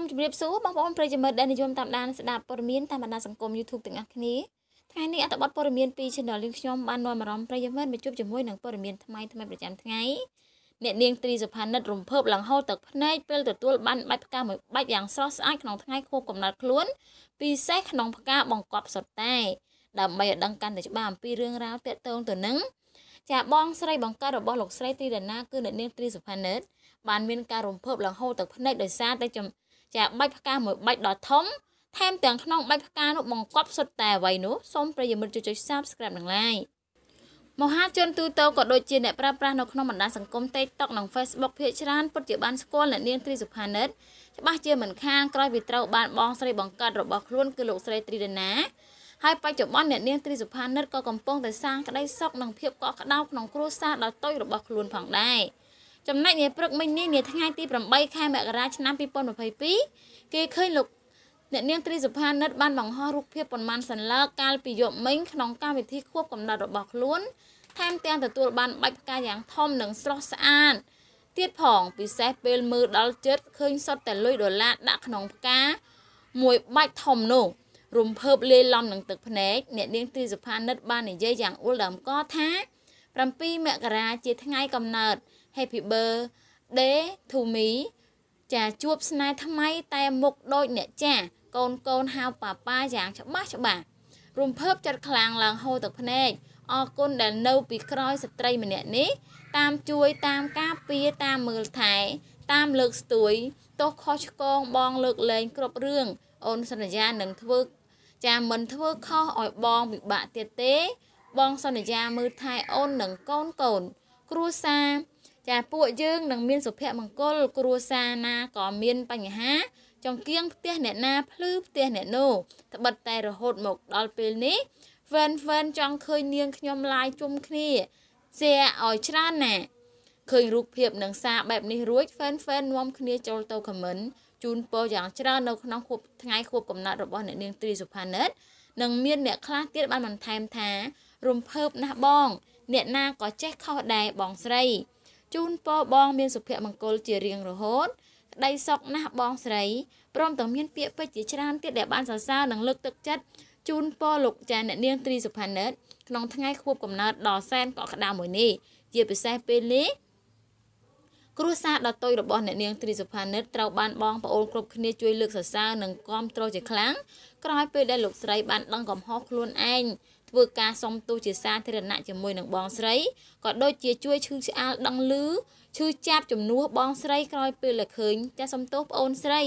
មជម្រាបសួរបងប្អូនប្រិយមិត្តដែលនិយមតាមដានស្ដាប់ព័ត៌មានតាមបណ្ដាសង្គម YouTube ទាំងអស់គ្នាថ្ងៃនេះអត្ថបទព័ត៌មានពី Channel យើងខ្ញុំបាននាំអារម្មណ៍ប្រិយមិត្តមកជួបជាមួយនឹងព័ត៌មានថ្មីថ្មីប្រចាំថ្ងៃអ្នកនាងត្រីសុផានិតរំភើបឡើងហូរទឹកភ្នែកពេលទទួលបានបាច់ផ្កាមួយបាច់យ៉ាងស្រស់ស្អាតក្នុងថ្ងៃខួបកំណត់ខ្លួនពិសេសក្នុងផ្កាបង្កប់សុទ្ធតែដើម្បីឲ្យដឹងកាន់តែច្បាស់អំពីរឿងរ៉ាវទាក់ទងទៅនឹងចាបងស្រីបង្កើតរបស់លោកស្រីទីរណាគឺអ្នកនាងត្រីសុផានិតបានមានការរំភើបឡើងហូរទឹកភ្នែកដោយសារតែចាបាច់ផ្កាមួយបាច់ដ៏ធំថែមទាំងក្នុងបាច់ផ្កានោះបង្កប់សុទ្ធតែអ្វីនោះសូមប្រិយមិត្តជួយ Subscribe និង Like មហាជនទូទៅក៏ដូចជាអ្នកប្រើប្រាស់នៅក្នុងបណ្ដាញសង្គម TikTok និង Facebook ភាគច្រើនពិតជាបានស្គាល់អ្នកនាងត្រីសុផានិតច្បាស់ជាមិនខានក្រោយពីត្រូវបានបងស្រីបង្កើតរបស់ខ្លួនគឺលោកស្រីត្រីដាណា ហើយបច្ចុប្បន្នអ្នកនាងត្រីសុផានិតក៏កំពុងតែសាងក្តីសុខនិងភាពកក់ក្តៅក្នុងគ្រួសារដ៏តូចរបស់ខ្លួនផងដែរ។ចំណែកនាព្រឹកមិញនេះនាថ្ងៃទី8ខែមករាឆ្នាំ2022គេឃើញលោកអ្នកនាងត្រីសុផានិតបានបង្ហោះរូបភាពប៉ុន្មានសន្លឹកកាលពីយប់មិញក្នុងកម្មវិធីខួបកំណត់របស់ខ្លួនថែមទាំងទទួលបានបាច់ផ្កាយ៉ាងធំនិងស្រស់ស្អាតទៀតផងពិសេសពេលមើលដល់ចិត្តឃើញសុទ្ធតែលុយដុល្លារដាក់ក្នុងផ្កាមួយបាច់ធំនោះរំភើបលាយឡំនឹងទឹកភ្នែកអ្នកនាងទ្រីសុផានិតបាននិយាយយ៉ាងអ៊ុលដើមកថា7មករាជាថ្ងៃកំណើត Happy birthday to me ចាជួបស្នេហ៍ថ្មី តែមុខដូចអ្នកចាកូនកូនហៅប៉ាប៉ាយ៉ាងច្បាស់ច្បាស់រំភើបចិត្តខ្លាំងឡើងហូរទឹកភ្នែកអរគុណដែលនៅពីក្រោយស្ត្រីម្នាក់នេះ តាមជួយតាមការពារតាមមើលថែ តាមលើកស្ទួយ ទោះខុសឆ្គងបងលើកលែងគ្រប់រឿងអូនសន្យានឹងធ្វើចាមិនធ្វើខុសឲ្យបងពិបាកទៀតទេបងសន្យាមើលថែអូននិងកូនកូន គ្រួសារចាពួកយើងនឹងមាន សុភមង្គលគ្រួសារណាក៏មាន បញ្ហាចង្គៀងផ្ទះអ្នកណាភ្លឺផ្ទះអ្នកនោះត្បិតតែរហូតមកដល់ពេលនេះវ៉ែនវ៉ែនចង់ឃើញនាងខ្ញុំឡាយជុំគ្នាសែឲ្យច្រើនណាឃើញរូបភាពនឹងសារបែបនេះរួចវ៉ែនវ៉ែននាំគ្នា ចូលទៅខមមិនជូនពរយ៉ាងច្រើននៅក្នុងខួបថ្ងៃខួបកំណត់របស់អ្នកនាងទ្រីសុផានិតនិងមានអ្នកខ្លះទៀតបានបន្ថែមថារំភើបណាស់បង អ្នកណាក៏ចេះខុសដែរបងស្រីជូនពរបង មានសុភមង្គលជារៀងរហូតក្តីសុខណាស់បងស្រីព្រមទាំងមានពាក្យពេចន៍ជាច្រើនទៀតដែលបានសរសើរនិងលើកទឹកចិត្តជូនពរលោកចាអ្នកនាងត្រីសុផានិតក្នុងថ្ងៃខួបកំណើតដ៏សែនកក់ក្តៅមួយនេះជាពិសេសពេលនេះគ្រួសារដ៏តូចរបស់អ្នកនាងត្រីសុផានិតត្រូវបានបងប្អូនគ្រប់គ្នាជួយលើកសរសើរនិងគាំទ្រជាខ្លាំងក្រោយពេលដែលលោកស្រីបានដឹងកំហុសខ្លួនឯងធ្វើការសុំទោសជាសាធារណៈជាមួយនឹងបងស្រីក៏ដូចជាជួយឈឺឆ្អាលដឹងឮឈឺចាប់ជំនួសបងស្រីក្រោយពេលដែលឃើញ ចាសុំទោសប្អូនស្រី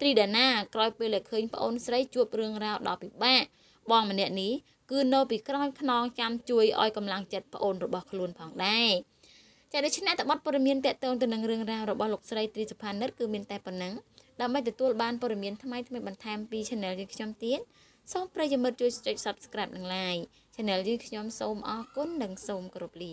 ត្រីដាណាក្រោយពេលដែលឃើញប្អូនស្រីជួបរឿងរ៉ាវដ៏ពិបាកបងម្នាក់នេះគឺនៅពីក្រោយខ្នងចាំជួយឲ្យកម្លាំងចិត្តប្អូនរបស់ខ្លួនផងដែរចាដូច្នេះតបព័ត៌មានតកតងទៅនឹងរឿងរ៉ាវរបស់លោកស្រីត្រីសុផានិតគឺមានតែប៉ុណ្ណឹងដើម្បីទទួលបានព័ត៌មាន ថ្មីថ្មីបន្ថែមពី Channel យើងខ្ញុំទៀតសូមប្រិយមិត្តជួយចុច Subscribe និង Like Channel យើងខ្ញុំសូមអរគុណនិងសូមគោរពលា